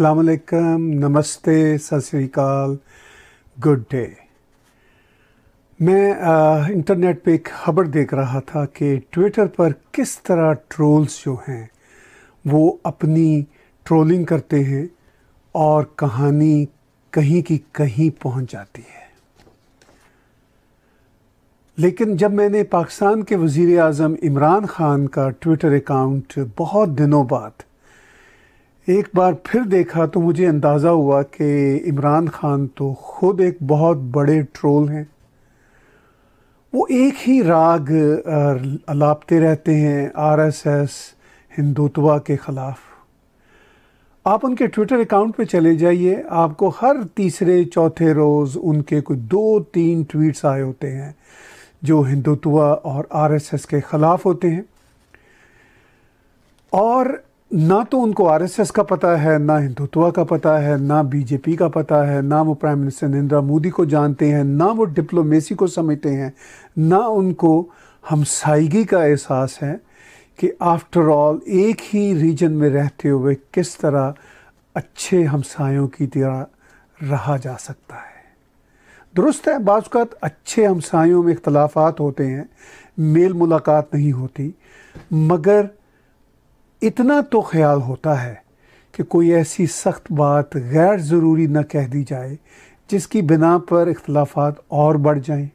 अलैक्म नमस्ते सत श्रीकाल गुड डे मैं आ, इंटरनेट पे एक खबर देख रहा था कि ट्विटर पर किस तरह ट्रोल्स जो हैं वो अपनी ट्रोलिंग करते हैं और कहानी कहीं की कहीं पहुंच जाती है लेकिन जब मैंने पाकिस्तान के वज़ी अजम इमरान ख़ान का ट्विटर अकाउंट बहुत दिनों बाद एक बार फिर देखा तो मुझे अंदाज़ा हुआ कि इमरान ख़ान तो ख़ुद एक बहुत बड़े ट्रोल हैं वो एक ही राग लापते रहते हैं आरएसएस हिंदुत्वा के ख़िलाफ़ आप उनके ट्विटर अकाउंट पे चले जाइए आपको हर तीसरे चौथे रोज़ उनके कोई दो तीन ट्वीट्स आए होते हैं जो हिंदुत्वा और आरएसएस के ख़िलाफ़ होते हैं और ना तो उनको आरएसएस का पता है ना हिंदुत्व का पता है ना बीजेपी का पता है ना वो प्राइम मिनिस्टर नरेंद्र मोदी को जानते हैं ना वो डिप्लोमेसी को समझते हैं ना उनको हमसाइगी का एहसास है कि आफ्टर ऑल एक ही रीजन में रहते हुए किस तरह अच्छे हमसायों की तरह रहा जा सकता है दुरुस्त है बाज़ात अच्छे हमसायों में इख्तलाफात होते हैं मेल मुलाकात नहीं होती मगर इतना तो ख्याल होता है कि कोई ऐसी सख्त बात गैर ज़रूरी न कह दी जाए जिसकी बिना पर इख्लाफात और बढ़ जाएं।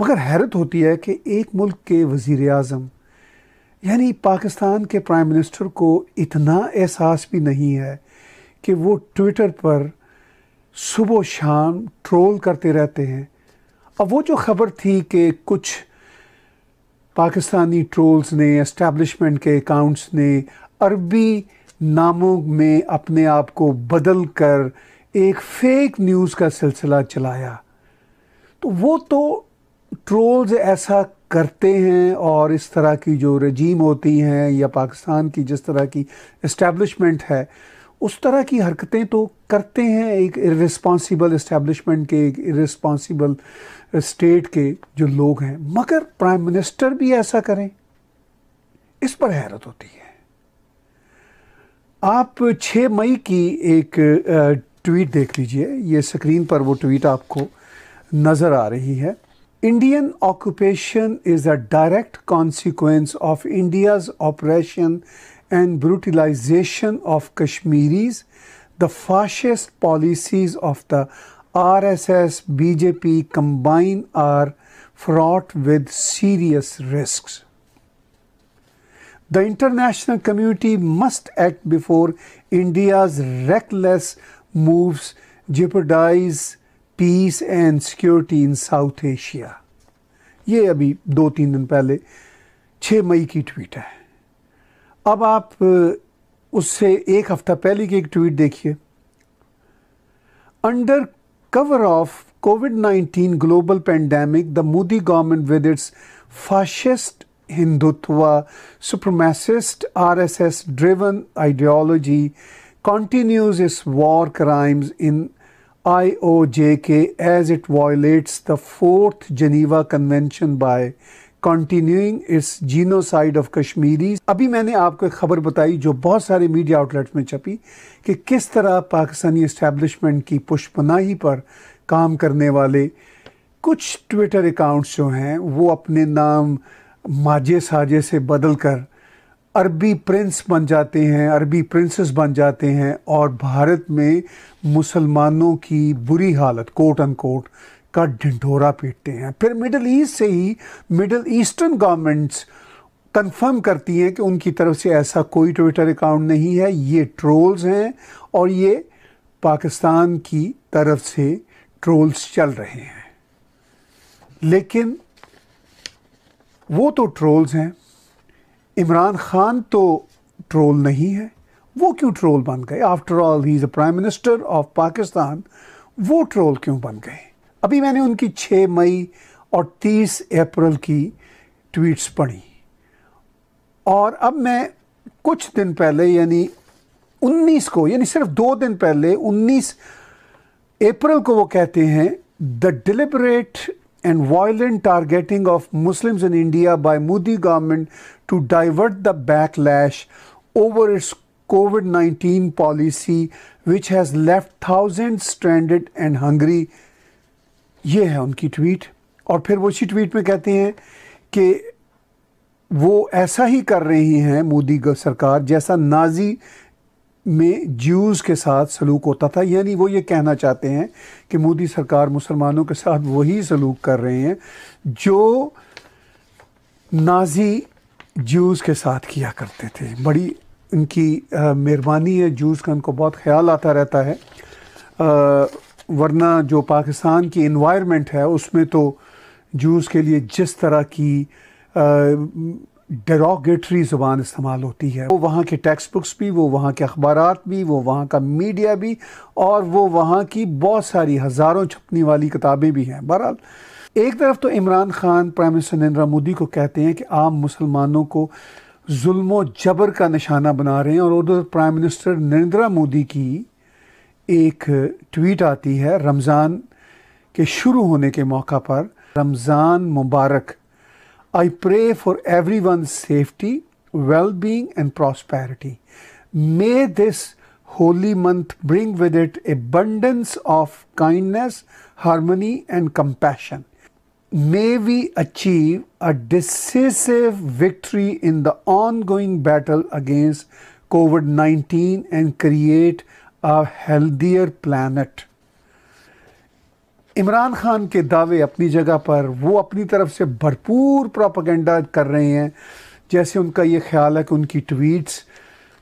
मगर हैरत होती है कि एक मुल्क के वज़ी अजम यानी पाकिस्तान के प्राइम मिनिस्टर को इतना एहसास भी नहीं है कि वो ट्विटर पर सुबह शाम ट्रोल करते रहते हैं अब वो जो ख़बर थी कि कुछ पाकिस्तानी ट्रोल्स ने एस्टेब्लिशमेंट के अकाउंट्स ने अरबी नामों में अपने आप को बदल कर एक फेक न्यूज़ का सिलसिला चलाया तो वो तो ट्रोल्स ऐसा करते हैं और इस तरह की जो रजीम होती हैं या पाकिस्तान की जिस तरह की एस्टेब्लिशमेंट है उस तरह की हरकतें तो करते हैं एक रिस्पॉन्सिबल इस्टेब्लिशमेंट के एक रिस्पॉन्सिबल स्टेट के जो लोग हैं मगर प्राइम मिनिस्टर भी ऐसा करें इस पर हैरत होती है आप 6 मई की एक ट्वीट देख लीजिए ये स्क्रीन पर वो ट्वीट आपको नज़र आ रही है Indian occupation is a direct consequence of India's operation and brutalization of Kashmiris, the fascist policies of the RSS BJP combined are fraught with serious risks. The international community must act before India's reckless moves jeopardize peace and security in South Asia. ये अभी दो तीन दिन पहले 6 मई की tweet है अब आप उससे एक हफ्ता पहले की एक ट्वीट देखिए under cover of COVID 19 global pandemic the Modi government with its fascist Hindutva supremacist S driven ideology continues its war crimes in I O J K as it violates the fourth Geneva convention by continuing its genocide of Kashmiri अभी मैंने आपको एक खबर बताई जो बहुत सारे media outlets में छपी कि किस तरह पाकिस्तानी इस्टेब्लिशमेंट की पुष्पनाही पर काम करने वाले कुछ ट्विटर अकाउंट्स जो हैं वो अपने नाम माजे साजे से बदल कर अरबी प्रिंस बन जाते हैं अरबी प्रिंसेस बन जाते हैं और भारत में मुसलमानों की बुरी हालत कोट अनकोट का ढिंढोरा पीटते हैं फिर मिडल ईस्ट से ही मिडल ईस्टर्न गवर्नमेंट्स कंफर्म करती हैं कि उनकी तरफ से ऐसा कोई ट्विटर अकाउंट नहीं है ये ट्रोल्स हैं और ये पाकिस्तान की तरफ से ट्रोल्स चल रहे हैं लेकिन वो तो ट्रोल्स हैं इमरान खान तो ट्रोल नहीं है वो क्यों ट्रोल बन गए after all he is a prime minister of Pakistan वो ट्रोल क्यों बन गए अभी मैंने उनकी 6 मई और 30 अप्रैल की ट्वीट्स पढ़ी और अब मैं कुछ दिन पहले यानी 19 को यानी सिर्फ दो दिन पहले 19 अप्रैल को वो कहते हैं the deliberate and violent targeting of Muslims in India by Modi government to divert the backlash over its COVID 19 policy which has left thousand standard and hungry ये है उनकी ट्वीट और फिर वो उसी ट्वीट में कहते हैं कि वो ऐसा ही कर रही हैं मोदी सरकार जैसा नाजी में ज्यूज़ के साथ सलूक होता था यानी वो ये कहना चाहते हैं कि मोदी सरकार मुसलमानों के साथ वही सलूक कर रहे हैं जो नाजी ज्यूज़ के साथ किया करते थे बड़ी इनकी मेहरबानी है ज्यूज़ का इनको बहुत ख्याल आता रहता है आ, वरना जो पाकिस्तान की इन्वायरमेंट है उसमें तो जूस के लिए जिस तरह की डेरोगेटरी ज़बान इस्तेमाल होती है वो वहाँ के टेक्स्ट बुक्स भी वो वहाँ के अखबार भी वो वहाँ का मीडिया भी और वो वहाँ की बहुत सारी हज़ारों छपनी वाली किताबें भी हैं बहरहाल एक तरफ तो इमरान खान प्राइम मिनिस्टर नरेंद्र मोदी को कहते हैं कि आम मुसलमानों को जुल्म जबर का निशाना बना रहे हैं और उधर प्राइम मिनिस्टर नरेंद्र मोदी की एक ट्वीट आती है रमज़ान के शुरू होने के मौका पर रमज़ान मुबारक I pray for everyone safety well being and prosperity may this holy month bring with it abundance of kindness harmony and compassion may we achieve a decisive victory in the ongoing battle against COVID nineteen and create a healthier planet Imran Khan के दावे अपनी जगह पर वो अपनी तरफ से भरपूर प्रोपागेंडा कर रहे हैं जैसे उनका ये ख्याल है कि उनकी ट्वीट्स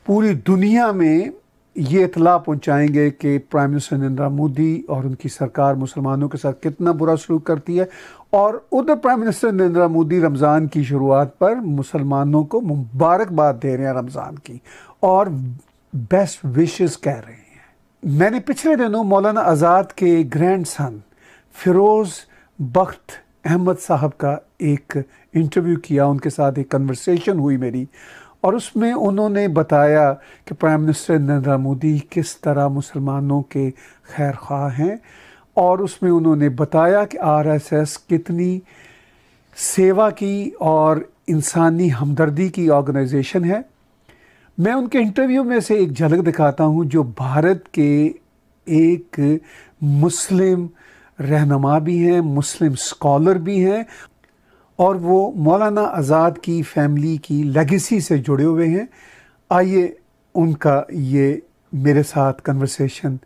पूरी दुनिया में ये इतला पहुंचाएंगे कि प्राइम मिनिस्टर नरेंद्र मोदी और उनकी सरकार मुसलमानों के साथ कितना बुरा सलूक करती है और उधर प्राइम मिनिस्टर नरेंद्र मोदी रमज़ान की शुरुआत पर मुसलमानों को मुबारकबाद दे रहे हैं रमज़ान की और बेस्ट विशेस कह रहे हैं मैंने पिछले दिनों मौलाना आज़ाद के ग्रैंड सन फिरोज़ बख्त अहमद साहब का एक इंटरव्यू किया उनके साथ एक कन्वर्सेशन हुई मेरी और उसमें उन्होंने बताया कि प्राइम मिनिस्टर नरेंद्र मोदी किस तरह मुसलमानों के खैर खा हैं और उसमें उन्होंने बताया कि आरएसएस कितनी सेवा की और इंसानी हमदर्दी की ऑर्गेनाइजेशन है मैं उनके इंटरव्यू में से एक झलक दिखाता हूँ जो भारत के एक मुस्लिम रहनमा भी हैं मुस्लिम स्कॉलर भी हैं और वो मौलाना आज़ाद की फैमिली की लेगेसी से जुड़े हुए हैं आइए उनका ये मेरे साथ कन्वर्सेशन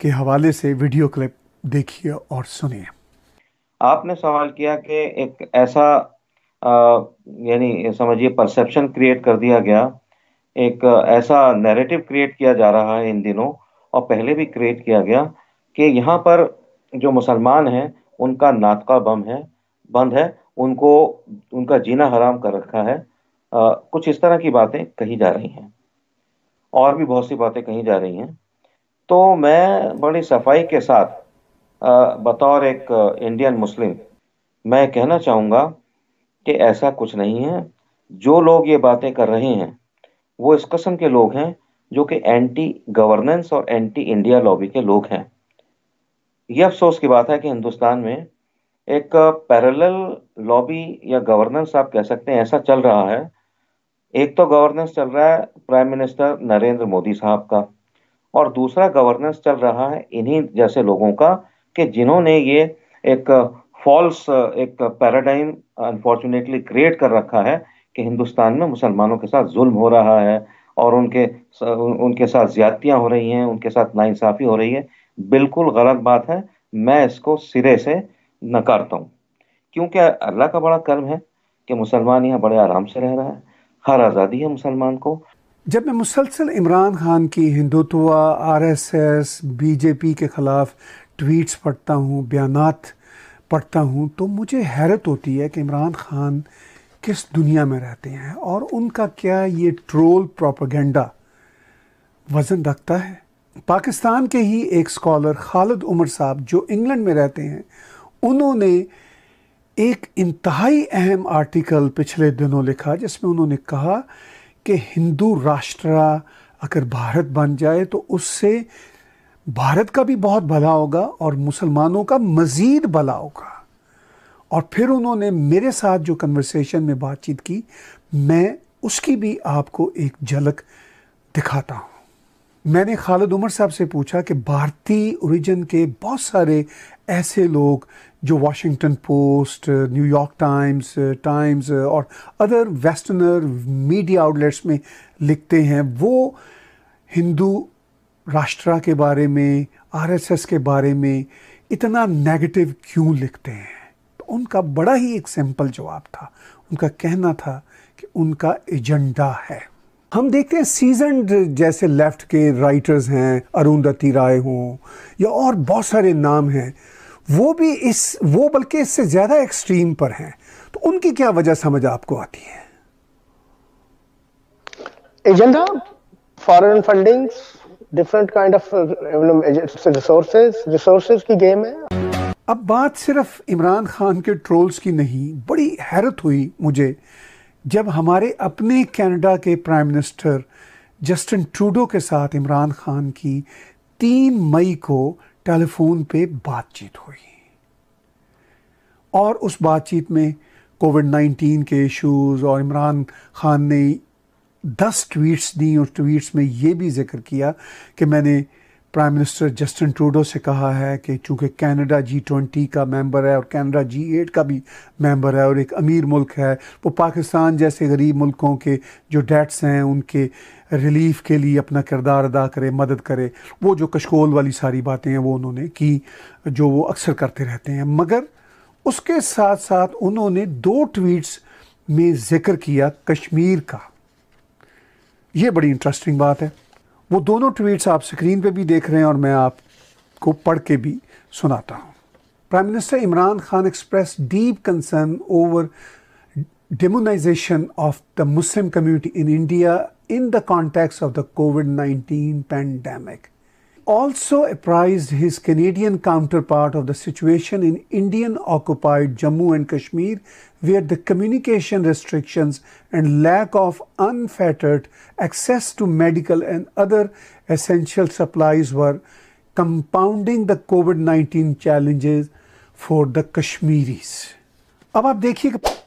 के हवाले से वीडियो क्लिप देखिए और सुनिए आपने सवाल किया कि एक ऐसा यानी समझिए परसेप्शन क्रिएट कर दिया गया एक ऐसा नैरेटिव क्रिएट किया जा रहा है इन दिनों और पहले भी क्रिएट किया गया कि यहाँ पर जो मुसलमान हैं उनका नातका बम है बंद है उनको उनका जीना हराम कर रखा है आ, कुछ इस तरह की बातें कही जा रही हैं और भी बहुत सी बातें कही जा रही हैं तो मैं बड़ी सफाई के साथ आ, बतौर एक इंडियन मुस्लिम मैं कहना चाहूँगा कि ऐसा कुछ नहीं है जो लोग ये बातें कर रहे हैं वो इस कस्म के लोग हैं जो कि एंटी गवर्नेंस और एंटी इंडिया लॉबी के लोग हैं यह अफसोस की बात है कि हिंदुस्तान में एक पैरेलल लॉबी या गवर्नेंस आप कह सकते हैं ऐसा चल रहा है एक तो गवर्नेंस चल रहा है प्राइम मिनिस्टर नरेंद्र मोदी साहब का और दूसरा गवर्नेंस चल रहा है इन्हीं जैसे लोगों का कि जिन्होंने ये एक फॉल्स एक पैराडाइम अनफॉर्चुनेटली क्रिएट कर रखा है कि हिंदुस्तान में मुसलमानों के साथ जुल्म हो रहा है और उनके उनके साथ ज्यादतियाँ हो रही हैं उनके साथ नाइंसाफ़ी हो रही है बिल्कुल गलत बात है मैं इसको सिरे से नकारता हूँ क्योंकि अल्लाह का बड़ा कर्म है कि मुसलमान यहाँ बड़े आराम से रह रहा है हर आज़ादी है मुसलमान को जब मैं मुसलसल इमरान खान की हिंदुत्वा एस बीजेपी के ख़िलाफ़ ट्वीट्स पढ़ता हूँ बयान पढ़ता हूँ तो मुझे हैरत होती है कि इमरान खान किस दुनिया में रहते हैं और उनका क्या ये ट्रोल प्रोपागेंडा वज़न रखता है पाकिस्तान के ही एक स्कॉलर खालिद उमर साहब जो इंग्लैंड में रहते हैं उन्होंने एक इंतहाई अहम आर्टिकल पिछले दिनों लिखा जिसमें उन्होंने कहा कि हिंदू राष्ट्र अगर भारत बन जाए तो उससे भारत का भी बहुत भला होगा और मुसलमानों का मज़ीद भला होगा और फिर उन्होंने मेरे साथ जो कन्वर्सेशन में बातचीत की मैं उसकी भी आपको एक झलक दिखाता हूँ मैंने खालिद उमर साहब से पूछा कि भारतीय ओरिजिन के बहुत सारे ऐसे लोग जो Washington Post New York Times Times और अदर वेस्टर्नर मीडिया आउटलेट्स में लिखते हैं वो हिंदू राष्ट्र के बारे में आरएसएस के बारे में इतना नेगेटिव क्यों लिखते हैं तो उनका बड़ा ही एक सिंपल जवाब था उनका कहना था कि उनका एजेंडा है हम देखते हैं सीजन जैसे लेफ्ट के राइटर्स हैं अरुंधति राय हों या और बहुत सारे नाम हैं वो भी इस वो बल्कि इससे ज़्यादा एक्सट्रीम पर हैं तो उनकी क्या वजह समझ आपको आती है agenda foreign fundings different kind of resources resources की गेम है अब बात सिर्फ इमरान खान के ट्रोल्स की नहीं बड़ी हैरत हुई मुझे जब हमारे अपने कनाडा के प्राइम मिनिस्टर जस्टिन ट्रूडो के साथ इमरान खान की तीन मई को टेलीफोन पे बातचीत हुई और उस बातचीत में कोविड नाइन्टीन के इश्यूज और इमरान खान ने दस ट्वीट्स दी और ट्वीट्स में ये भी जिक्र किया कि मैंने प्राइम मिनिस्टर जस्टिन ट्रूडो से कहा है कि चूँकि कनाडा जी ट्वेंटी का मेंबर है और कनाडा जी एट का भी मेंबर है और एक अमीर मुल्क है वो पाकिस्तान जैसे गरीब मुल्कों के जो डेट्स हैं उनके रिलीफ के लिए अपना किरदार अदा करे मदद करे वो जो कशकोल वाली सारी बातें हैं वो उन्होंने की जो वो अक्सर करते रहते हैं मगर उसके साथ साथ उन्होंने दो ट्वीट्स में जिक्र किया कश्मीर का ये बड़ी इंटरेस्टिंग बात है वो दोनों ट्वीट्स आप स्क्रीन पे भी देख रहे हैं और मैं आपको पढ़ के भी सुनाता हूँ prime minister Imran Khan express deep concern over demonisation of the Muslim community in India in the context of the COVID nineteen pandemic also apprised his Canadian counterpart of the situation in Indian occupied Jammu and Kashmir, where the communication restrictions and lack of unfettered access to medical and other essential supplies were compounding the COVID 19 challenges for the Kashmiris. अब आप see.